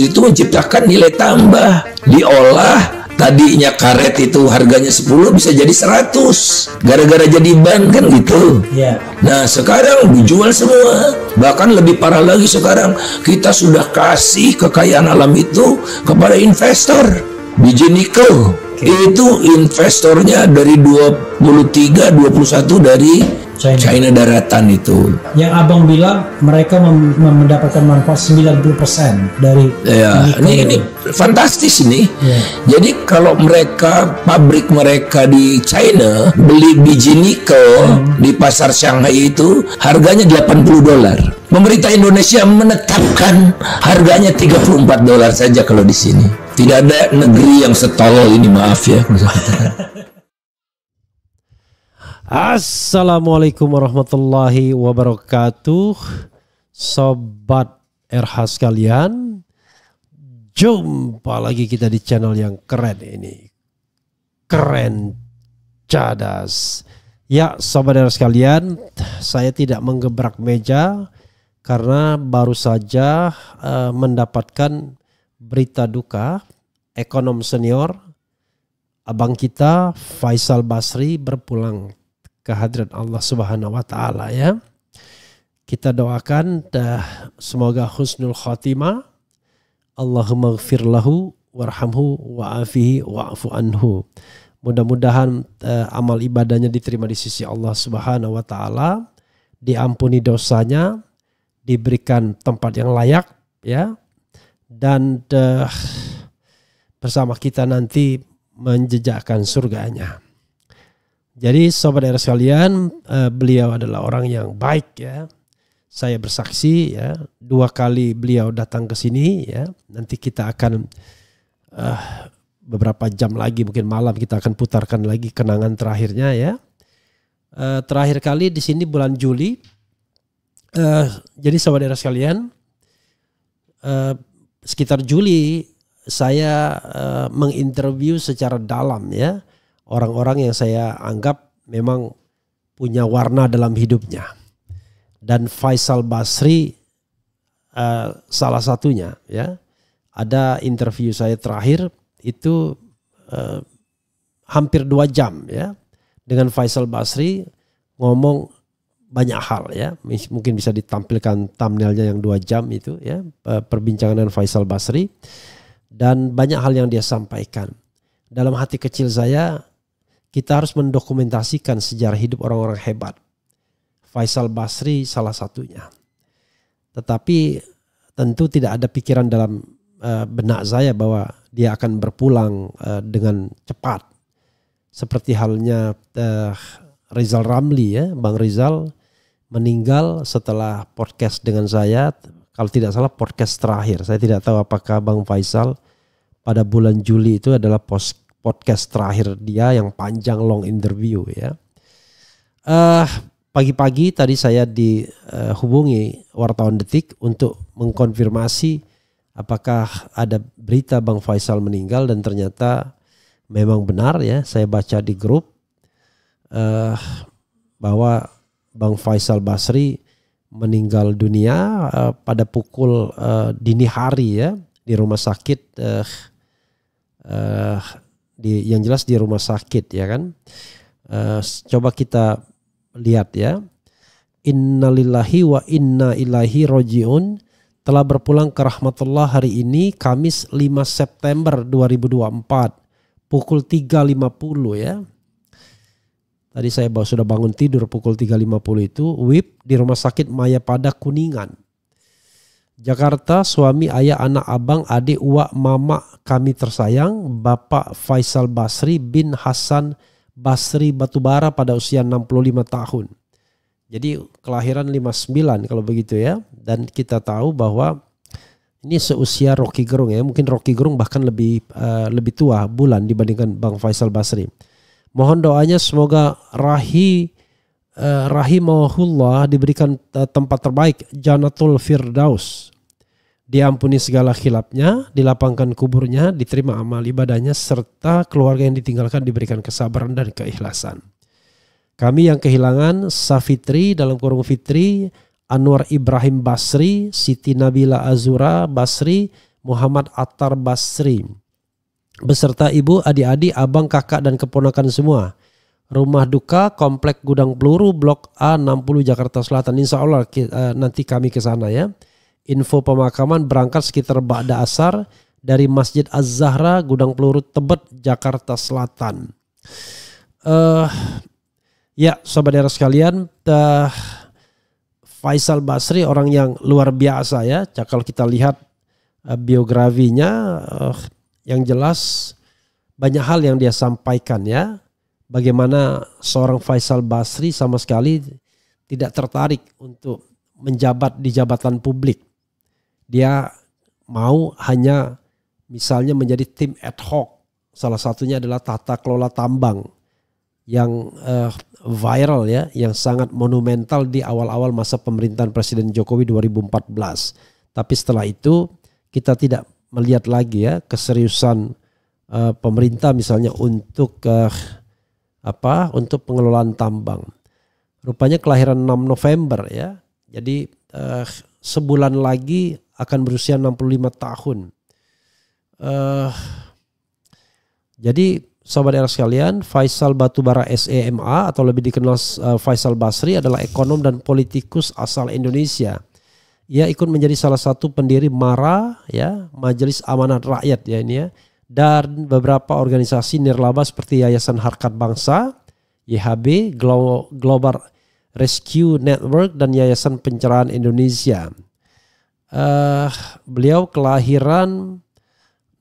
itu menciptakan nilai tambah diolah tadinya karet itu harganya 10 bisa jadi 100 gara-gara jadi ban kan gitu yeah. nah sekarang dijual semua bahkan lebih parah lagi sekarang kita sudah kasih kekayaan alam itu kepada investor biji nikel okay. itu investornya dari 23 21 dari China. China daratan itu. Yang abang bilang mereka mem mendapatkan manfaat 90% dari ya, ini, ini fantastis ini. Ya. Jadi kalau mereka pabrik mereka di China beli biji nikel hmm. di pasar Shanghai itu harganya 80 dolar. Pemerintah Indonesia menetapkan harganya 34 dolar saja kalau di sini. Tidak ada negeri yang setolol ini maaf ya. Assalamualaikum warahmatullahi wabarakatuh Sobat RH sekalian Jumpa lagi kita di channel yang keren ini Keren Cadas Ya sobat RH sekalian Saya tidak menggebrak meja Karena baru saja uh, mendapatkan berita duka Ekonom senior Abang kita Faisal Basri berpulang kehadiran Allah Subhanahu wa taala ya. Kita doakan dah semoga husnul khotimah. Allahumma gfir lahu warhamhu wa'afihi wa'fu anhu. Mudah-mudahan uh, amal ibadahnya diterima di sisi Allah Subhanahu wa taala, diampuni dosanya, diberikan tempat yang layak ya. Dan uh, bersama kita nanti menjejakkan surganya. Jadi sobat era sekalian, eh, beliau adalah orang yang baik ya. Saya bersaksi ya, dua kali beliau datang ke sini ya. Nanti kita akan uh, beberapa jam lagi mungkin malam kita akan putarkan lagi kenangan terakhirnya ya. Uh, terakhir kali di sini bulan Juli. Uh, jadi sobat era sekalian, uh, sekitar Juli saya uh, menginterview secara dalam ya orang-orang yang saya anggap memang punya warna dalam hidupnya. Dan Faisal Basri uh, salah satunya ya. Ada interview saya terakhir itu uh, hampir dua jam ya dengan Faisal Basri ngomong banyak hal ya mungkin bisa ditampilkan thumbnailnya yang dua jam itu ya eh, perbincangan dengan Faisal Basri dan banyak hal yang dia sampaikan dalam hati kecil saya kita harus mendokumentasikan sejarah hidup orang-orang hebat. Faisal Basri salah satunya. Tetapi tentu tidak ada pikiran dalam eh, benak saya bahwa dia akan berpulang eh, dengan cepat. Seperti halnya eh, Rizal Ramli ya, Bang Rizal meninggal setelah podcast dengan saya. Kalau tidak salah podcast terakhir, saya tidak tahu apakah Bang Faisal pada bulan Juli itu adalah post podcast terakhir dia yang panjang long interview ya. Uh, pagi-pagi tadi saya dihubungi wartawan detik untuk mengkonfirmasi apakah ada berita Bang Faisal meninggal dan ternyata memang benar ya saya baca di grup uh, bahwa Bang Faisal Basri meninggal dunia uh, pada pukul uh, dini hari ya di rumah sakit uh, uh, di yang jelas di rumah sakit ya kan. Uh, coba kita lihat ya. Innalillahi wa inna ilahi rojiun telah berpulang ke rahmatullah hari ini Kamis 5 September 2024 pukul 3.50 ya. Tadi saya sudah bangun tidur pukul 3.50 itu WIP di rumah sakit Maya Pada Kuningan. Jakarta, suami, ayah, anak, abang, adik, uak, mama kami tersayang, Bapak Faisal Basri bin Hasan Basri Batubara pada usia 65 tahun. Jadi kelahiran 59 kalau begitu ya. Dan kita tahu bahwa ini seusia Rocky Gerung ya. Mungkin Rocky Gerung bahkan lebih uh, lebih tua bulan dibandingkan Bang Faisal Basri. Mohon doanya semoga Rahi uh, rahimahullah diberikan eh, tempat terbaik Janatul Firdaus diampuni segala khilapnya, dilapangkan kuburnya, diterima amal ibadahnya, serta keluarga yang ditinggalkan diberikan kesabaran dan keikhlasan. Kami yang kehilangan Safitri dalam kurung Fitri, Anwar Ibrahim Basri, Siti Nabila Azura Basri, Muhammad Attar Basri, beserta ibu, adik-adik, abang, kakak, dan keponakan semua. Rumah duka, Komplek Gudang Peluru, Blok A 60 Jakarta Selatan. Insya Allah eh, nanti kami ke sana ya. Info pemakaman berangkat sekitar Ba'da Asar dari Masjid Az-Zahra, Gudang Peluru, Tebet, Jakarta Selatan. Uh, ya, sobat daerah sekalian, uh, Faisal Basri orang yang luar biasa ya. Kalau kita lihat uh, biografinya, uh, yang jelas banyak hal yang dia sampaikan ya. Bagaimana seorang Faisal Basri sama sekali tidak tertarik untuk menjabat di jabatan publik dia mau hanya misalnya menjadi tim ad hoc. Salah satunya adalah tata kelola tambang yang uh, viral ya, yang sangat monumental di awal-awal masa pemerintahan Presiden Jokowi 2014. Tapi setelah itu kita tidak melihat lagi ya keseriusan uh, pemerintah misalnya untuk uh, apa? untuk pengelolaan tambang. Rupanya kelahiran 6 November ya. Jadi uh, sebulan lagi akan berusia 65 tahun. Uh, jadi sobat era sekalian, Faisal Batubara SEMA atau lebih dikenal uh, Faisal Basri adalah ekonom dan politikus asal Indonesia. Ia ikut menjadi salah satu pendiri MARA ya, Majelis Amanat Rakyat ya ini ya dan beberapa organisasi nirlaba seperti Yayasan Harkat Bangsa, YHB, Global Rescue Network dan Yayasan Pencerahan Indonesia. Uh, beliau kelahiran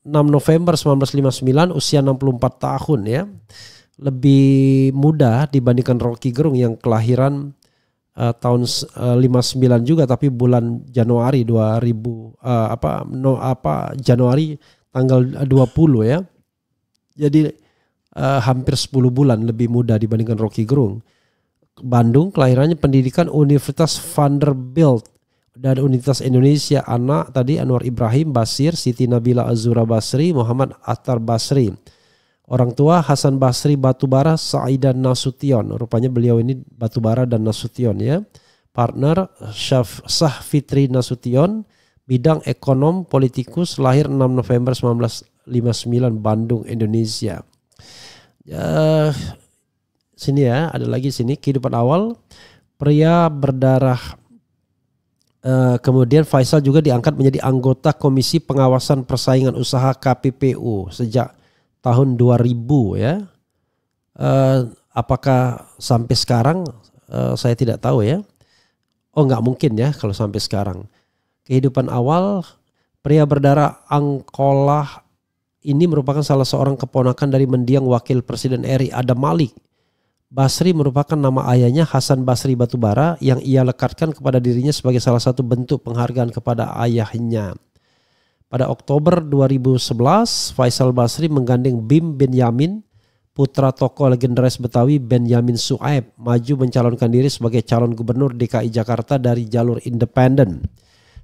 6 November 1959, usia 64 tahun ya. Lebih muda dibandingkan Rocky Gerung yang kelahiran uh, tahun eh, uh, 59 juga tapi bulan Januari 2000 uh, apa no, apa Januari tanggal 20 ya. Jadi uh, hampir 10 bulan lebih muda dibandingkan Rocky Gerung. Bandung kelahirannya pendidikan Universitas Vanderbilt dari Universitas Indonesia anak tadi Anwar Ibrahim Basir, Siti Nabila Azura Basri, Muhammad Atar Basri. Orang tua Hasan Basri Batubara, Saidan Nasution. Rupanya beliau ini Batubara dan Nasution ya. Partner Syaf, Sah Fitri Nasution, bidang ekonom politikus lahir 6 November 1959 Bandung, Indonesia. Ya, sini ya, ada lagi sini kehidupan awal pria berdarah Eh, kemudian Faisal juga diangkat menjadi anggota Komisi Pengawasan Persaingan Usaha KPPU sejak tahun 2000 ya. Uh, apakah sampai sekarang uh, saya tidak tahu ya. Oh nggak mungkin ya kalau sampai sekarang. Kehidupan awal pria berdarah Angkola ini merupakan salah seorang keponakan dari mendiang Wakil Presiden RI Adam Malik Basri merupakan nama ayahnya Hasan Basri Batubara yang ia lekatkan kepada dirinya sebagai salah satu bentuk penghargaan kepada ayahnya. Pada Oktober 2011, Faisal Basri menggandeng Bim bin Yamin, putra tokoh legendaris Betawi Benyamin Suaib, maju mencalonkan diri sebagai calon gubernur DKI Jakarta dari jalur independen.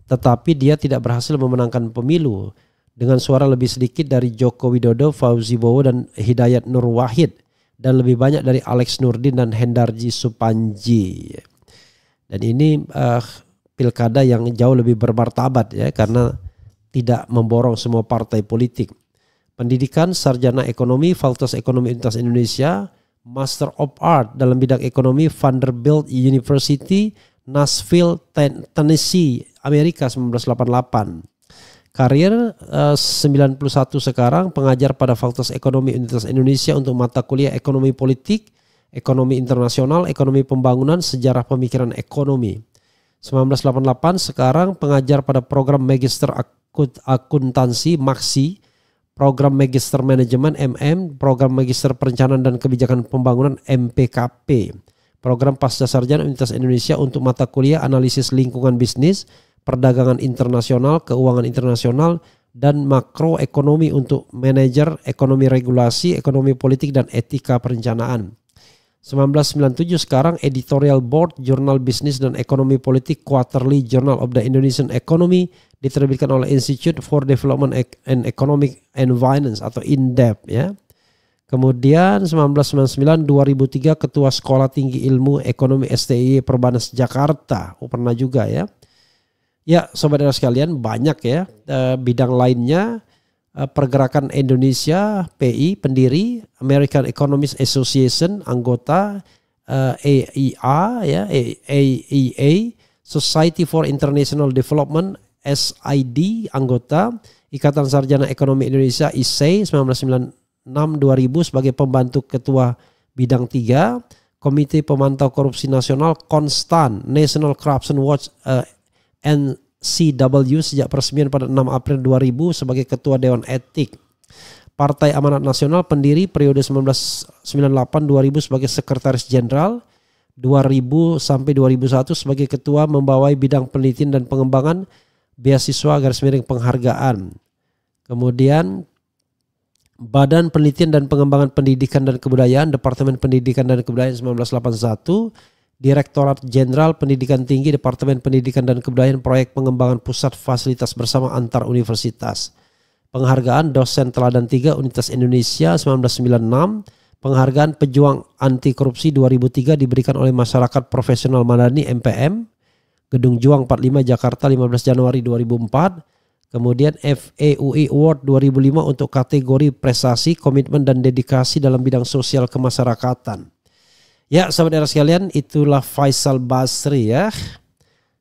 Tetapi dia tidak berhasil memenangkan pemilu dengan suara lebih sedikit dari Joko Widodo, Fauzi Bowo, dan Hidayat Nur Wahid – dan lebih banyak dari Alex Nurdin dan Hendarji Supanji. Dan ini uh, pilkada yang jauh lebih bermartabat ya karena tidak memborong semua partai politik. Pendidikan sarjana ekonomi Fakultas Ekonomi Universitas Indonesia, Master of Art dalam bidang ekonomi Vanderbilt University, Nashville, Tennessee, Amerika 1988. Karir eh, uh, 91 sekarang pengajar pada Fakultas Ekonomi Universitas Indonesia untuk mata kuliah Ekonomi Politik, Ekonomi Internasional, Ekonomi Pembangunan, Sejarah Pemikiran Ekonomi. 1988 sekarang pengajar pada program Magister Akut Akuntansi Maksi, program Magister Manajemen MM, program Magister Perencanaan dan Kebijakan Pembangunan MPKP, program Pasca Sarjana Universitas Indonesia untuk mata kuliah Analisis Lingkungan Bisnis, perdagangan internasional, keuangan internasional, dan makroekonomi untuk manajer ekonomi regulasi, ekonomi politik, dan etika perencanaan. 1997 sekarang editorial board jurnal bisnis dan ekonomi politik quarterly journal of the Indonesian economy diterbitkan oleh Institute for Development and Economic and Finance atau INDEP ya. Kemudian 1999 2003 ketua Sekolah Tinggi Ilmu Ekonomi STI e Perbanas Jakarta, oh, pernah juga ya. Ya, sobat saudara sekalian, banyak ya eh, bidang lainnya eh, pergerakan Indonesia PI pendiri American Economist Association anggota AEA eh, e ya AEA e e Society for International Development SID anggota Ikatan Sarjana Ekonomi Indonesia ISEI 1996 2000 sebagai pembantu ketua bidang 3 Komite Pemantau Korupsi Nasional Konstan National Corruption Watch uh, NCW sejak peresmian pada 6 April 2000 sebagai Ketua Dewan Etik Partai Amanat Nasional pendiri periode 1998-2000 sebagai Sekretaris Jenderal, 2000 sampai 2001 sebagai Ketua membawai bidang penelitian dan pengembangan beasiswa garis miring penghargaan. Kemudian Badan Penelitian dan Pengembangan Pendidikan dan Kebudayaan, Departemen Pendidikan dan Kebudayaan 1981, Direktorat Jenderal Pendidikan Tinggi Departemen Pendidikan dan Kebudayaan Proyek Pengembangan Pusat Fasilitas Bersama Antar Universitas. Penghargaan Dosen Teladan 3 Unitas Indonesia 1996, penghargaan Pejuang Anti Korupsi 2003 diberikan oleh Masyarakat Profesional Madani MPM, Gedung Juang 45 Jakarta 15 Januari 2004, kemudian FAUI e Award 2005 untuk kategori prestasi, komitmen dan dedikasi dalam bidang sosial kemasyarakatan. Ya, sahabat era sekalian, itulah Faisal Basri ya.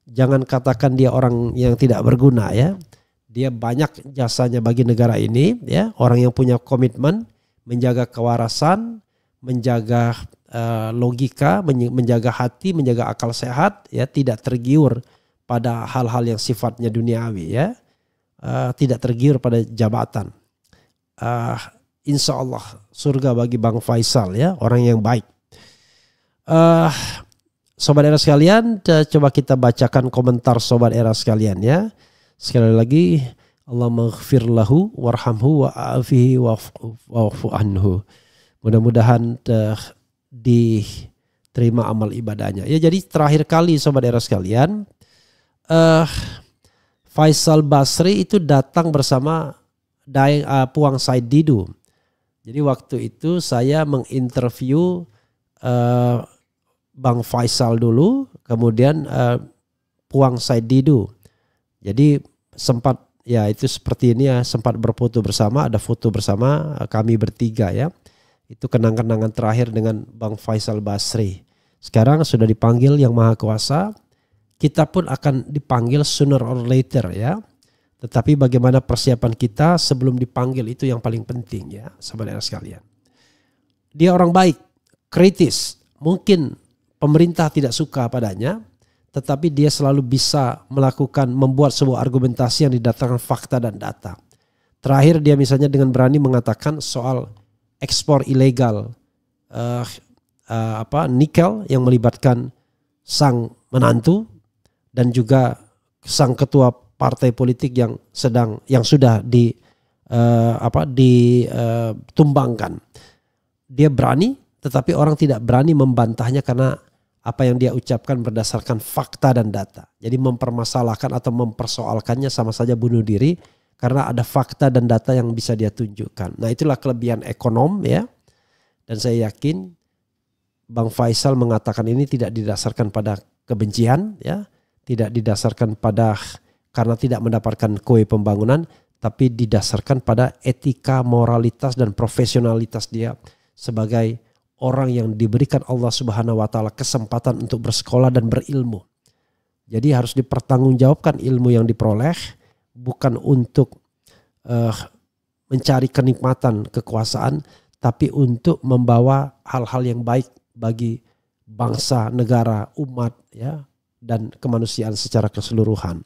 Jangan katakan dia orang yang tidak berguna ya. Dia banyak jasanya bagi negara ini ya, orang yang punya komitmen menjaga kewarasan, menjaga uh, logika, menjaga hati, menjaga akal sehat ya, tidak tergiur pada hal-hal yang sifatnya duniawi ya. Uh, tidak tergiur pada jabatan. Uh, insya Allah surga bagi Bang Faisal ya, orang yang baik uh, sobat era sekalian, coba kita bacakan komentar sobat era sekalian ya. Sekali lagi, Allah maghfir lahu warhamhu wa wa'fu anhu. Mudah-mudahan uh, diterima amal ibadahnya. Ya jadi terakhir kali sobat era sekalian, uh, Faisal Basri itu datang bersama Daeng uh, Puang Said Didu. Jadi waktu itu saya menginterview uh, Bang Faisal dulu, kemudian uh, Puang Said Didu. Jadi sempat ya itu seperti ini ya sempat berfoto bersama, ada foto bersama uh, kami bertiga ya. Itu kenang-kenangan terakhir dengan Bang Faisal Basri. Sekarang sudah dipanggil Yang Maha Kuasa, kita pun akan dipanggil sooner or later ya. Tetapi bagaimana persiapan kita sebelum dipanggil itu yang paling penting ya, sebenarnya sekalian. Dia orang baik, kritis, mungkin pemerintah tidak suka padanya, tetapi dia selalu bisa melakukan membuat sebuah argumentasi yang didatangkan fakta dan data. Terakhir dia misalnya dengan berani mengatakan soal ekspor ilegal uh, uh, apa nikel yang melibatkan sang menantu dan juga sang ketua partai politik yang sedang yang sudah di uh, apa ditumbangkan. dia berani tetapi orang tidak berani membantahnya karena apa yang dia ucapkan berdasarkan fakta dan data. Jadi mempermasalahkan atau mempersoalkannya sama saja bunuh diri karena ada fakta dan data yang bisa dia tunjukkan. Nah itulah kelebihan ekonom ya. Dan saya yakin Bang Faisal mengatakan ini tidak didasarkan pada kebencian ya. Tidak didasarkan pada karena tidak mendapatkan kue pembangunan. Tapi didasarkan pada etika, moralitas, dan profesionalitas dia sebagai orang yang diberikan Allah Subhanahu wa taala kesempatan untuk bersekolah dan berilmu. Jadi harus dipertanggungjawabkan ilmu yang diperoleh bukan untuk uh, mencari kenikmatan, kekuasaan, tapi untuk membawa hal-hal yang baik bagi bangsa, negara, umat ya dan kemanusiaan secara keseluruhan.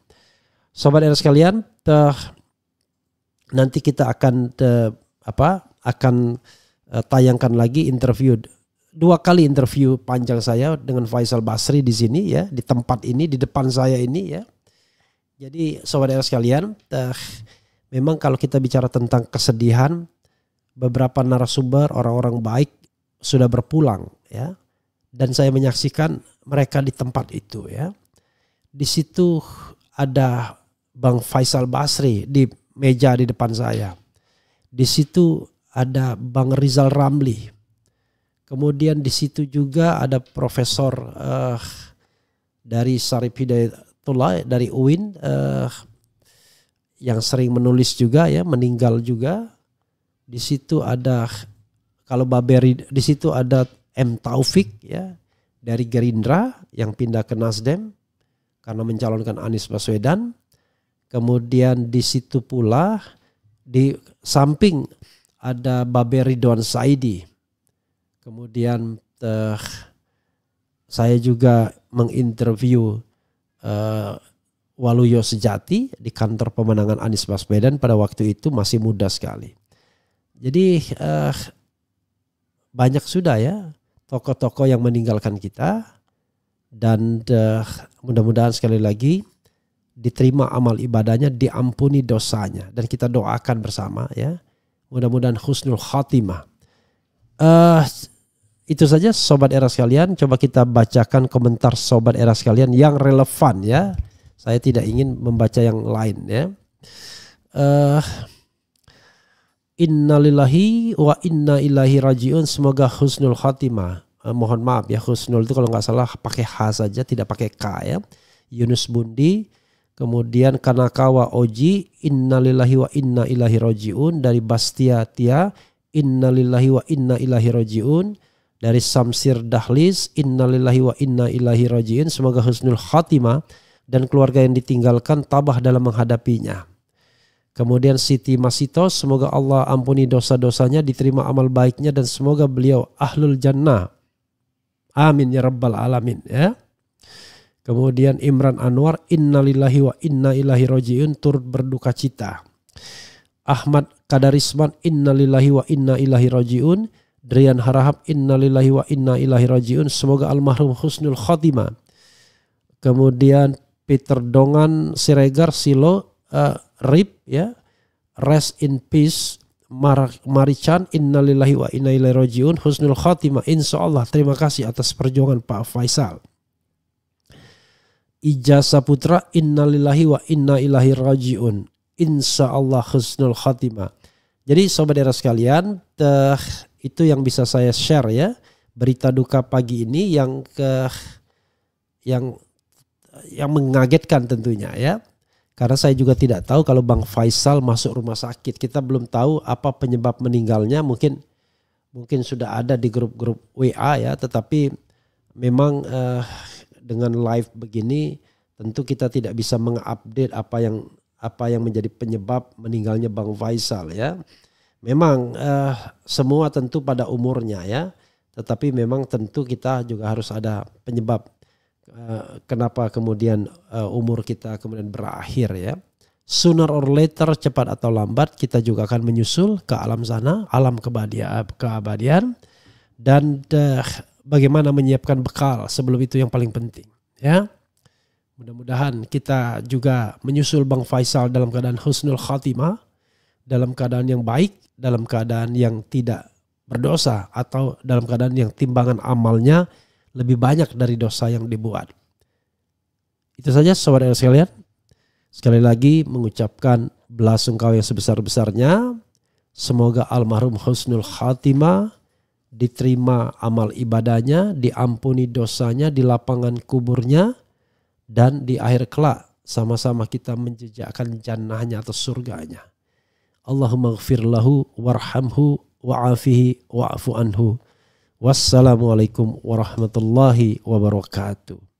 Sobat era sekalian, teh, nanti kita akan teh, apa? akan Eh, tayangkan lagi interview dua kali interview panjang saya dengan Faisal Basri di sini ya di tempat ini di depan saya ini ya jadi saudara sekalian uh, memang kalau kita bicara tentang kesedihan beberapa narasumber orang-orang baik sudah berpulang ya dan saya menyaksikan mereka di tempat itu ya di situ ada Bang Faisal Basri di meja di depan saya di situ ada Bang Rizal Ramli. Kemudian di situ juga ada Profesor uh, dari Sarif Hidayatullah dari UIN uh, yang sering menulis juga ya, meninggal juga. Di situ ada kalau Baberi di situ ada M Taufik ya dari Gerindra yang pindah ke Nasdem karena mencalonkan Anies Baswedan. Kemudian di situ pula di samping ada Babe Ridwan Saidi. Kemudian uh, saya juga menginterview uh, Waluyo Sejati di kantor pemenangan Anies Baswedan pada waktu itu masih muda sekali. Jadi uh, banyak sudah ya tokoh-tokoh yang meninggalkan kita dan uh, mudah-mudahan sekali lagi diterima amal ibadahnya, diampuni dosanya dan kita doakan bersama ya Mudah-mudahan husnul khatimah. Uh, itu saja sobat era sekalian. Coba kita bacakan komentar sobat era sekalian yang relevan ya. Saya tidak ingin membaca yang lain ya. Uh, innalillahi wa inna ilahi rajiun. Semoga husnul khatimah. Uh, mohon maaf ya husnul itu kalau nggak salah pakai H saja tidak pakai K ya. Yunus Bundi Kemudian Kanakawa Oji innalillahi wa inna ilahi rojiun dari Bastia Tia innalillahi wa inna ilahi rojiun dari Samsir Dahlis innalillahi wa inna ilahi rojiun semoga husnul khatimah dan keluarga yang ditinggalkan tabah dalam menghadapinya. Kemudian Siti Masito, semoga Allah ampuni dosa-dosanya, diterima amal baiknya dan semoga beliau ahlul jannah. Amin ya rabbal alamin ya. Kemudian Imran Anwar innalillahi wa inna ilahi rojiun turut berduka cita. Ahmad Kadarisman innalillahi wa inna ilahi rojiun. Drian Harahap innalillahi wa inna ilahi rojiun. Semoga almarhum Husnul Khotimah. Kemudian Peter Dongan Siregar Silo uh, Rip ya. Rest in peace Mar Marichan innalillahi wa inna ilaihi rojiun husnul khotimah insyaallah terima kasih atas perjuangan Pak Faisal Ijasa Putra innalillahi wa inna ilahi rajiun. Insya Allah husnul khatimah. Jadi sobat era sekalian, teh, itu yang bisa saya share ya. Berita duka pagi ini yang ke yang yang mengagetkan tentunya ya. Karena saya juga tidak tahu kalau Bang Faisal masuk rumah sakit. Kita belum tahu apa penyebab meninggalnya. Mungkin mungkin sudah ada di grup-grup WA ya, tetapi memang eh, dengan live begini tentu kita tidak bisa mengupdate apa yang apa yang menjadi penyebab meninggalnya Bang Faisal ya. Memang eh, semua tentu pada umurnya ya, tetapi memang tentu kita juga harus ada penyebab eh, kenapa kemudian eh, umur kita kemudian berakhir ya. Sooner or later cepat atau lambat kita juga akan menyusul ke alam sana, alam eh, keabadian dan eh, bagaimana menyiapkan bekal sebelum itu yang paling penting ya mudah-mudahan kita juga menyusul Bang Faisal dalam keadaan husnul khatimah dalam keadaan yang baik dalam keadaan yang tidak berdosa atau dalam keadaan yang timbangan amalnya lebih banyak dari dosa yang dibuat itu saja saudara sekalian sekali lagi mengucapkan belasungkawa yang sebesar-besarnya semoga almarhum husnul khatimah diterima amal ibadahnya, diampuni dosanya di lapangan kuburnya, dan di akhir kelak sama-sama kita menjejakkan jannahnya atau surganya. Allahumma gfir lahu warhamhu wa'afihi wa'afu anhu. Wassalamualaikum warahmatullahi wabarakatuh.